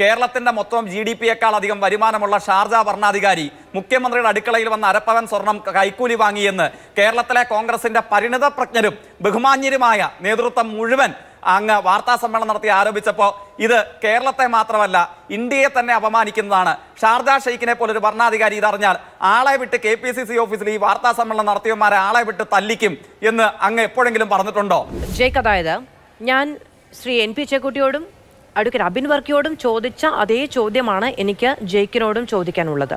കേരളത്തിന്റെ മൊത്തം G D പിയേക്കാൾ അധികം വരുമാനമുള്ള ഷാർജ ഭരണാധികാരി മുഖ്യമന്ത്രിയുടെ അടുക്കളയിൽ വന്ന അരപ്പവൻ സ്വർണം കൈക്കൂലി വാങ്ങിയെന്ന് കേരളത്തിലെ കോൺഗ്രസിന്റെ പരിണിത പ്രജ്ഞരും ബഹുമാന്യരുമായ നേതൃത്വം മുഴുവൻ അങ്ങ് വാർത്താ സമ്മേളനം നടത്തി ആരോപിച്ചപ്പോൾ ഇത് കേരളത്തെ മാത്രമല്ല ഇന്ത്യയെ തന്നെ അപമാനിക്കുന്നതാണ് ഷാർജ ഷെയ്ഖിനെ പോലൊരു ഭരണാധികാരി ഇതറിഞ്ഞാൽ ആളെ വിട്ട് കെ പി സി സി ഓഫീസിൽ ഈ വാർത്താ സമ്മേളനം നടത്തിയവന്മാരെ ആളെ വിട്ട് തല്ലിക്കും എന്ന് അങ്ങ് എപ്പോഴെങ്കിലും പറഞ്ഞിട്ടുണ്ടോ ജയ്ക്ക് അതായത് ഞാൻ ശ്രീ എൻ പി ചെക്കുട്ടിയോടും അടുക്കൽ അബിൻ വർക്കിയോടും ചോദിച്ച അതേ ചോദ്യമാണ് എനിക്ക് ജയ്ക്കിനോടും ചോദിക്കാനുള്ളത്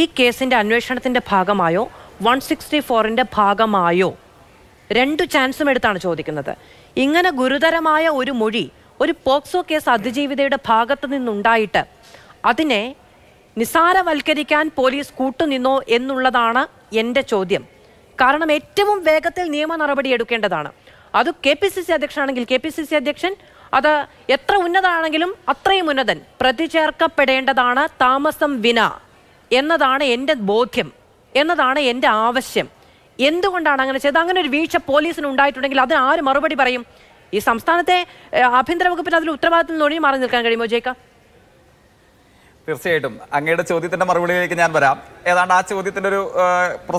ഈ കേസിൻ്റെ അന്വേഷണത്തിൻ്റെ ഭാഗമായോ വൺ സിക്സ്റ്റി ഫോറിൻ്റെ ഭാഗമായോ രണ്ടു ചാൻസും എടുത്താണ് ചോദിക്കുന്നത് ഇങ്ങനെ ഗുരുതരമായ ഒരു മൊഴി ഒരു പോക്സോ കേസ് അതിജീവിതയുടെ ഭാഗത്ത് നിന്നുണ്ടായിട്ട് അതിനെ നിസാരവൽക്കരിക്കാൻ പോലീസ് കൂട്ടുനിന്നോ എന്നുള്ളതാണ് എൻ്റെ ചോദ്യം കാരണം ഏറ്റവും വേഗത്തിൽ നിയമ നടപടി എടുക്കേണ്ടതാണ് അത് കെ പി സി സി അധ്യക്ഷനാണെങ്കിൽ കെ പി സി സി അധ്യക്ഷൻ അത് എത്ര ഉന്നതാണെങ്കിലും അത്രയും ഉന്നതൻ പ്രതിചേർക്കപ്പെടേണ്ടതാണ് താമസം വിന എന്നതാണ് എൻ്റെ ബോധ്യം എന്നതാണ് എൻ്റെ ആവശ്യം എന്തുകൊണ്ടാണ് അങ്ങനെ ചെയ്തത് അങ്ങനെ ഒരു വീഴ്ച പോലീസിന് ഉണ്ടായിട്ടുണ്ടെങ്കിൽ അതിന് ആര് മറുപടി പറയും ഈ സംസ്ഥാനത്തെ ആഭ്യന്തര വകുപ്പിന് അതിൽ ഉത്തരവാദിത്തം നിന്ന് ഒഴിഞ്ഞു മാറി നിൽക്കാൻ കഴിയുമോ ജയിക്കാം തീർച്ചയായിട്ടും അങ്ങയുടെ ചോദ്യത്തിന്റെ മറുപടിയിലേക്ക് ഞാൻ വരാം ഏതാണ്ട് ആ ചോദ്യത്തിന്റെ ഒരു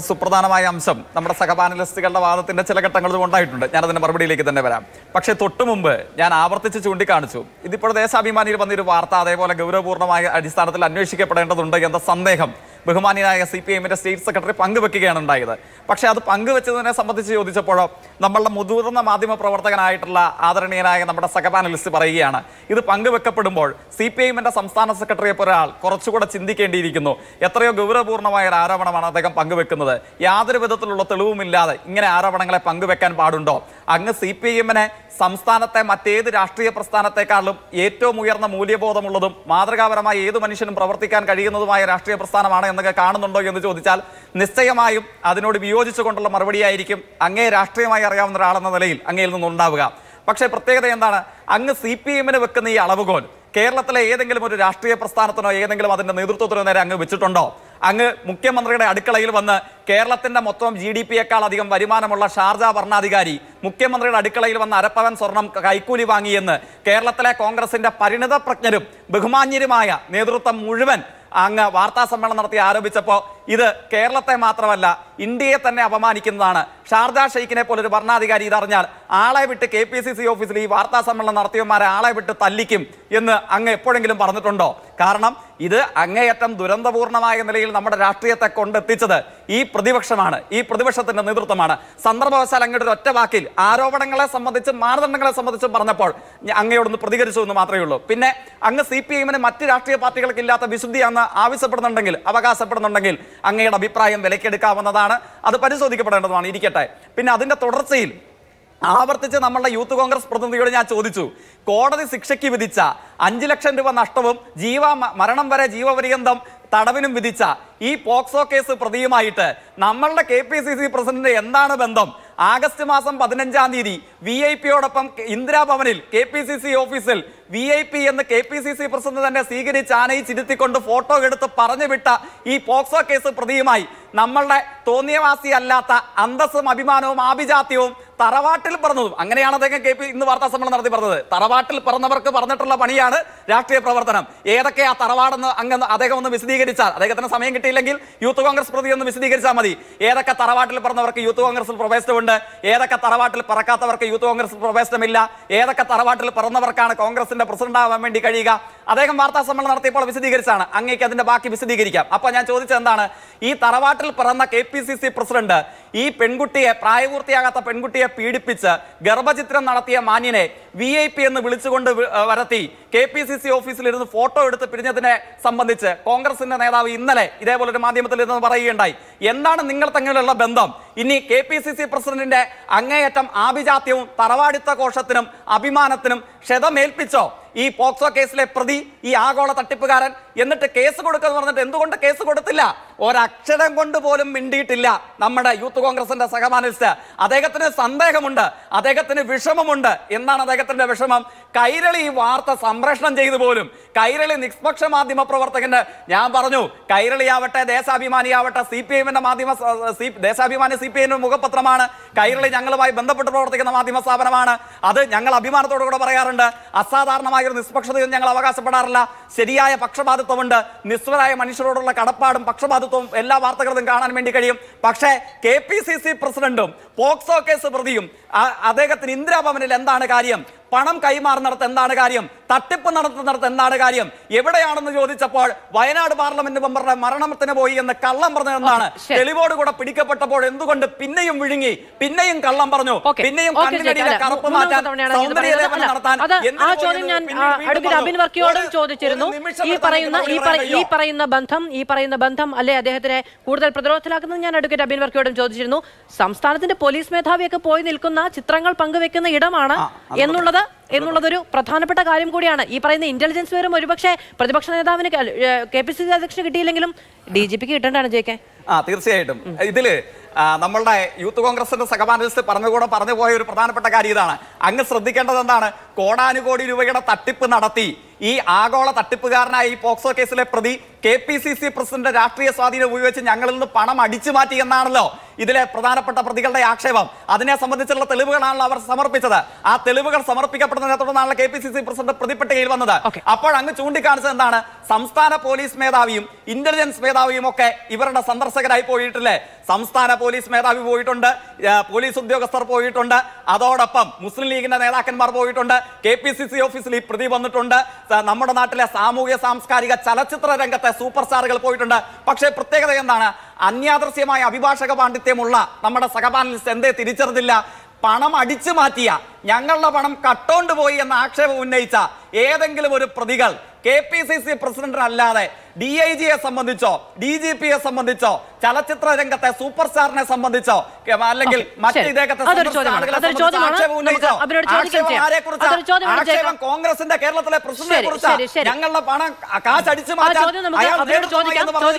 സുപ്രധാനമായ അംശം നമ്മുടെ സഹപാനലിസ്റ്റുകളുടെ വാദത്തിന്റെ ചില ഘട്ടങ്ങളിലും ഉണ്ടായിട്ടുണ്ട് ഞാൻ അതിന്റെ മറുപടിയിലേക്ക് തന്നെ വരാം പക്ഷെ തൊട്ടു മുമ്പ് ഞാൻ ആവർത്തിച്ച് ചൂണ്ടിക്കാണിച്ചു ഇതിപ്പോൾ ദേശാഭിമാനിയിൽ വന്നൊരു വാർത്ത അതേപോലെ ഗൗരവപൂർണമായ അടിസ്ഥാനത്തിൽ അന്വേഷിക്കപ്പെടേണ്ടതുണ്ട് എന്ന സന്ദേഹം ബഹുമാനിയായ സി പി എമ്മിൻ്റെ സ്റ്റേറ്റ് സെക്രട്ടറി പങ്കുവെക്കുകയാണ് ഉണ്ടായത് പക്ഷേ അത് പങ്കുവെച്ചതിനെ സംബന്ധിച്ച് ചോദിച്ചപ്പോഴോ നമ്മളുടെ മുതിർന്ന മാധ്യമ പ്രവർത്തകനായിട്ടുള്ള ആദരണീയനായ നമ്മുടെ സഹപാനലിസ്റ്റ് പറയുകയാണ് ഇത് പങ്കുവെക്കപ്പെടുമ്പോൾ സി പി എമ്മിൻ്റെ സംസ്ഥാന സെക്രട്ടറിയെ ഒരാൾ കുറച്ചുകൂടെ ചിന്തിക്കേണ്ടിയിരിക്കുന്നു എത്രയോ ഗൗരവപൂർണ്ണമായ ഒരു ആരോപണമാണ് അദ്ദേഹം പങ്കുവെക്കുന്നത് യാതൊരു വിധത്തിലുള്ള തെളിവുമില്ലാതെ ഇങ്ങനെ ആരോപണങ്ങളെ പങ്കുവെക്കാൻ പാടുണ്ടോ അങ്ങ് സി പി എമ്മിനെ സംസ്ഥാനത്തെ മറ്റേത് രാഷ്ട്രീയ പ്രസ്ഥാനത്തെക്കാളും ഏറ്റവും ഉയർന്ന മൂല്യബോധമുള്ളതും മാതൃകാപരമായി ഏത് മനുഷ്യനും പ്രവർത്തിക്കാൻ കഴിയുന്നതുമായ രാഷ്ട്രീയ പ്രസ്ഥാനമാണ് എന്നൊക്കെ കാണുന്നുണ്ടോ എന്ന് ചോദിച്ചാൽ നിശ്ചയമായും അതിനോട് വിയോജിച്ചുകൊണ്ടുള്ള മറുപടിയായിരിക്കും അങ്ങേ രാഷ്ട്രീയമായി അറിയാവുന്ന ഒരാളെന്ന നിലയിൽ അങ്ങയിൽ നിന്നുണ്ടാവുക പക്ഷേ പ്രത്യേകത എന്താണ് അങ്ങ് സി പി എമ്മിന് വെക്കുന്ന ഈ അളവുകോൽ കേരളത്തിലെ ഏതെങ്കിലും ഒരു രാഷ്ട്രീയ പ്രസ്ഥാനത്തിനോ ഏതെങ്കിലും അതിന്റെ നേതൃത്വത്തിനോ നേരെ അങ്ങ് വെച്ചിട്ടുണ്ടോ അങ്ങ് മുഖ്യമന്ത്രിയുടെ അടുക്കളയിൽ വന്ന് കേരളത്തിന്റെ മൊത്തം ജി ഡി പിയേക്കാൾ അധികം വരുമാനമുള്ള ഷാർജ ഭരണാധികാരി മുഖ്യമന്ത്രിയുടെ അടുക്കളയിൽ വന്ന് അരപ്പവൻ സ്വർണം കൈക്കൂലി വാങ്ങിയെന്ന് കേരളത്തിലെ കോൺഗ്രസിന്റെ പരിണിത പ്രജ്ഞരും ബഹുമാന്യരുമായ നേതൃത്വം മുഴുവൻ അങ്ങ് വാർത്താ സമ്മേളനം നടത്തി ആരോപിച്ചപ്പോൾ ഇത് കേരളത്തെ മാത്രമല്ല ഇന്ത്യയെ തന്നെ അപമാനിക്കുന്നതാണ് ഷാർജ ഷെയ്ഖിനെ പോലെ ഒരു ഭരണാധികാരി ഇതറിഞ്ഞാൽ ആളെ വിട്ട് കെ പി സി സി ഓഫീസിൽ ഈ വാർത്താ സമ്മേളനം നടത്തിയവന്മാരെ ആളെ വിട്ട് തല്ലിക്കും എന്ന് അങ്ങ് എപ്പോഴെങ്കിലും പറഞ്ഞിട്ടുണ്ടോ കാരണം ഇത് അങ്ങേയറ്റം ദുരന്തപൂർണമായ നിലയിൽ നമ്മുടെ രാഷ്ട്രീയത്തെ കൊണ്ടെത്തിച്ചത് ഈ പ്രതിപക്ഷമാണ് ഈ പ്രതിപക്ഷത്തിന്റെ നേതൃത്വമാണ് സന്ദർഭവശാൽ അങ്ങയുടെ ഒറ്റ വാക്കിൽ ആരോപണങ്ങളെ സംബന്ധിച്ച് മാനദണ്ഡങ്ങളെ സംബന്ധിച്ച് പറഞ്ഞപ്പോൾ അങ്ങയോടൊന്ന് പ്രതികരിച്ചു എന്ന് മാത്രമേ ഉള്ളൂ പിന്നെ അങ്ങ് സി പി എമ്മിന് മറ്റ് രാഷ്ട്രീയ പാർട്ടികൾക്ക് ഇല്ലാത്ത വിശുദ്ധിയാണെന്ന് ആവശ്യപ്പെടുന്നുണ്ടെങ്കിൽ അവകാശപ്പെടുന്നുണ്ടെങ്കിൽ അങ്ങയുടെ അഭിപ്രായം വിലക്കെടുക്കാവുന്നതാണ് അത് പരിശോധിക്കപ്പെടേണ്ടതാണ് ഇരിക്കട്ടെ പിന്നെ അതിൻ്റെ തുടർച്ചയിൽ ആവർത്തിച്ച് നമ്മളുടെ യൂത്ത് കോൺഗ്രസ് പ്രതിനിധിയോട് ഞാൻ ചോദിച്ചു കോടതി ശിക്ഷയ്ക്ക് വിധിച്ച അഞ്ച് ലക്ഷം രൂപ നഷ്ടവും ജീവ മരണം വരെ ജീവപര്യന്തം തടവിനും വിധിച്ച ഈ പോക്സോ കേസ് പ്രതിയുമായിട്ട് നമ്മളുടെ K P C C president എന്താണ് ബന്ധം ആഗസ്റ്റ് മാസം പതിനഞ്ചാം തീയതി വി ഐ പിയോടൊപ്പം ഇന്ദിരാഭവനിൽ K P C C office V I P എന്ന് K P C C president തന്നെ സ്വീകരിച്ച് ആനയിച്ചിരുത്തിക്കൊണ്ട് ഫോട്ടോ എടുത്ത് പറഞ്ഞു വിട്ട ഈ പോക്സോ കേസ് പ്രതിയുമായി നമ്മളുടെ തോന്നിയവാസി അല്ലാത്ത അന്തസ്സും അഭിമാനവും ആഭിജാത്യവും തറവാട്ടിൽ പറഞ്ഞതും അങ്ങനെയാണ് അദ്ദേഹം കെ പി ഇന്ന് വാർത്താ സമ്മേളനം നടത്തി പറഞ്ഞത് തറവാട്ടിൽ പറഞ്ഞവർക്ക് പറഞ്ഞിട്ടുള്ള പണിയാണ് രാഷ്ട്രീയ പ്രവർത്തനം ഏതൊക്കെയാ തറവാടെന്ന് അങ്ങ് അദ്ദേഹം ഒന്ന് വിശദീകരിച്ചാൽ അദ്ദേഹത്തിന് സമയം കിട്ടിയില്ലെങ്കിൽ യൂത്ത് കോൺഗ്രസ് പ്രതി ഒന്ന് വിശദീകരിച്ചാൽ മതി ഏതൊക്കെ തറവാട്ടിൽ പറഞ്ഞവർക്ക് യൂത്ത് കോൺഗ്രസിൽ പ്രവേശനമുണ്ട് ഏതൊക്കെ തറവാട്ടിൽ പറക്കാത്തവർക്ക് യൂത്ത് കോൺഗ്രസിൽ പ്രവേശനമില്ല ഏതൊക്കെ തറവാട്ടിൽ പറന്നവർക്കാണ് കോൺഗ്രസിന്റെ പ്രസിഡന്റ് ആവാൻ വേണ്ടി കഴിയുക അദ്ദേഹം വാർത്താ സമ്മേളനം നടത്തിയപ്പോൾ വിശദീകരിച്ചാണ് അങ്ങേക്ക് അതിന്റെ ബാക്കി വിശദീകരിക്കാം അപ്പൊ ഞാൻ ചോദിച്ചത് എന്താണ് ഈ തറവാട്ടിൽ പിറന്ന K P C C president ഈ പെൺകുട്ടിയെ പ്രായപൂർത്തിയാകാത്ത പെൺകുട്ടിയെ പീഡിപ്പിച്ച് ഗർഭചിത്രം നടത്തിയ മാന്യനെ വി എന്ന് വിളിച്ചുകൊണ്ട് വരത്തി കെ പി സി സി ഓഫീസിലിരുന്ന് ഫോട്ടോ എടുത്ത് പിരിഞ്ഞതിനെ സംബന്ധിച്ച് കോൺഗ്രസിന്റെ നേതാവ് ഇന്നലെ ഇതേപോലെ ഒരു മാധ്യമത്തിൽ ഇരുന്ന് പറയുകയുണ്ടായി എന്താണ് നിങ്ങൾ തങ്ങളിലുള്ള ബന്ധം ഇനി കെ പി സി സി പ്രസിഡന്റിന്റെ അങ്ങേയറ്റം ആഭിജാത്യവും തറവാടിത്ത കോശത്തിനും അഭിമാനത്തിനും ക്ഷതമേൽപ്പിച്ചോ ഈ പോക്സോ കേസിലെ പ്രതി ഈ ആഗോള തട്ടിപ്പുകാരൻ എന്നിട്ട് കേസ് കൊടുക്കുക പറഞ്ഞിട്ട് എന്തുകൊണ്ട് കേസ് കൊടുത്തില്ല ഒരക്ഷരം കൊണ്ട് പോലും മിണ്ടിയിട്ടില്ല നമ്മുടെ യൂത്ത് കോൺഗ്രസിന്റെ സഹമാനിസ്റ്റ് അദ്ദേഹത്തിന് സന്ദേഹമുണ്ട് അദ്ദേഹത്തിന് വിഷമമുണ്ട് എന്നാണ് അദ്ദേഹത്തിന്റെ വിഷമം കൈരളി ഈ വാർത്ത സംപ്രേഷണം ചെയ്തു പോലും കൈരളി നിഷ്പക്ഷ മാധ്യമ പ്രവർത്തകന്റെ ഞാൻ പറഞ്ഞു കൈരളിയാവട്ടെ ദേശാഭിമാനിയാവട്ടെ സി പി എമ്മിന്റെ മാധ്യമ ദേശാഭിമാനി സി പി എമ്മിന്റെ മുഖപത്രമാണ് കൈരളി ഞങ്ങളുമായി ബന്ധപ്പെട്ട് പ്രവർത്തിക്കുന്ന മാധ്യമ സ്ഥാപനമാണ് അത് ഞങ്ങൾ അഭിമാനത്തോടു കൂടെ പറയാറുണ്ട് അസാധാരണമായ ഒരു നിഷ്പക്ഷതയും ഞങ്ങൾ അവകാശപ്പെടാറില്ല ശരിയായ പക്ഷപാതിത്വമുണ്ട് നിസ്വരായ മനുഷ്യരോടുള്ള കടപ്പാടും പക്ഷപാതി പൗരത്വവും എല്ലാ വാർത്തകളും കാണാൻ വേണ്ടി കഴിയും പക്ഷേ കെ പി സി സി പ്രസിഡന്റും പോക്സോ കേസ് പ്രതിയും അദ്ദേഹത്തിന് ഇന്ദിരാഭവനിൽ എന്താണ് കാര്യം പണം കൈമാറുന്നിടത്ത് എന്താണ് കാര്യം തട്ടിപ്പ് നടത്തുന്നിടത്ത് എന്താണ് കാര്യം എവിടെയാണെന്ന് ചോദിച്ചപ്പോൾ വയനാട് പാർലമെന്റ് മെമ്പറുടെ മരണത്തിന് പോയി എന്ന് കള്ളം പറഞ്ഞതെന്നാണ് തെളിവോടുകൂടെ പിടിക്കപ്പെട്ടപ്പോൾ എന്തുകൊണ്ട് പിന്നെയും വിഴുങ്ങി പിന്നെയും കള്ളം പറഞ്ഞു പിന്നെയും കറുപ്പ് മാറ്റാൻ നടത്താൻ വർക്കിയോടും ചോദിച്ചിരുന്നു ഈ പറയുന്ന ഈ പറയുന്ന ബന്ധം ഈ പറയുന്ന ബന്ധം അല്ലെ അദ്ദേഹത്തിനെ കൂടുതൽ പ്രതിരോധത്തിലാക്കുന്നത് ഞാൻ അഡ്വക്കേറ്റ് അബിൻ വർക്കിയോടും ചോദിച്ചിരുന്നു സംസ്ഥാനത്തിന്റെ പോലീസ് മേധാവിയൊക്കെ പോയി നിൽക്കുന്ന ചിത്രങ്ങൾ പങ്കുവെക്കുന്ന ഇടമാണ് എന്നുള്ളത് ചെയ്യുന്നത് എന്നുള്ളതൊരു പ്രധാനപ്പെട്ട കാര്യം കൂടിയാണ് ഈ പറയുന്ന ഇന്റലിജൻസ് വേറും ഒരുപക്ഷെ പ്രതിപക്ഷ നേതാവിന് കെ പി സി സി അധ്യക്ഷന് കിട്ടിയില്ലെങ്കിലും ഡി ജി പിക്ക് കിട്ടേണ്ടതാണ് ജയിക്കാൻ ആ തീർച്ചയായിട്ടും ഇതില് നമ്മളുടെ യൂത്ത് കോൺഗ്രസിന്റെ സഹപാനലിസ്റ്റ് പറഞ്ഞുകൂടെ പറഞ്ഞു പോയ ഒരു പ്രധാനപ്പെട്ട കാര്യം ഇതാണ് അങ്ങ് ശ്രദ്ധിക്കേണ്ടത് എന്താണ് കോടാനുകോടി രൂപയുടെ തട്ടിപ്പ് നടത്തി ഈ ആഗോള തട്ടിപ്പുകാരനായ ഈ പോക്സോ കേസിലെ പ്രതി K P C C president രാഷ്ട്രീയ സ്വാധീനം ഉപയോഗിച്ച് ഞങ്ങളിൽ നിന്ന് പണം അടിച്ചു മാറ്റി എന്നാണല്ലോ ഇതിലെ പ്രധാനപ്പെട്ട പ്രതികളുടെ ആക്ഷേപം അതിനെ സംബന്ധിച്ചുള്ള തെളിവുകളാണല്ലോ അവർ സമർപ്പിച്ചത് ആ തെളിവുകൾ സമർപ്പിക്കപ്പെടുന്നതിനെ തുടർന്നാണല്ലോ K P C C president പ്രതിപ്പട്ടികയിൽ വന്നത് അപ്പോൾ അങ്ങ് ചൂണ്ടിക്കാണിച്ചത് എന്താണ് സംസ്ഥാന പോലീസ് മേധാവിയും ഇന്റലിജൻസ് മേധാവിയും ഒക്കെ ഇവരുടെ സന്ദർശകരായി പോയിട്ടില്ലേ സംസ്ഥാന പോലീസ് മേധാവി പോയിട്ടുണ്ട് പോലീസ് ഉദ്യോഗസ്ഥർ പോയിട്ടുണ്ട് അതോടൊപ്പം മുസ്ലിം ലീഗിന്റെ നേതാക്കന്മാർ പോയിട്ടുണ്ട് കെ പി സി സി ഓഫീസിൽ ഈ പ്രതി വന്നിട്ടുണ്ട് നമ്മുടെ നാട്ടിലെ സാമൂഹിക സാംസ്കാരിക ചലച്ചിത്ര രംഗത്തെ സൂപ്പർ സ്റ്റാറുകൾ പോയിട്ടുണ്ട് പക്ഷേ പ്രത്യേകത എന്താണ് അന്യാദർശ്യമായ അഭിഭാഷക പാണ്ഡിത്യമുള്ള നമ്മുടെ സഹപാനലിസ്റ്റ് എന്തേ തിരിച്ചറിഞ്ഞില്ല പണം അടിച്ചു മാറ്റിയ ഞങ്ങളുടെ പണം കട്ടോണ്ട് പോയി എന്ന ആക്ഷേപം ഉന്നയിച്ച ഏതെങ്കിലും ഒരു പ്രതികൾ കെ പി സി സി അല്ലാതെ ഡി ഐ ജിയെ സംബന്ധിച്ചോ ഡി ജി പിയെ സംബന്ധിച്ചോ ചലച്ചിത്ര രംഗത്തെ സൂപ്പർ സ്റ്റാറിനെ സംബന്ധിച്ചോ അല്ലെങ്കിൽ മറ്റ് ഇദ്ദേഹത്തെ കോൺഗ്രസിന്റെ കേരളത്തിലെ പ്രസിഡന്റിനെ കുറിച്ച് ഞങ്ങളുടെ പണം കാശടിച്ചു മാറ്റാൻ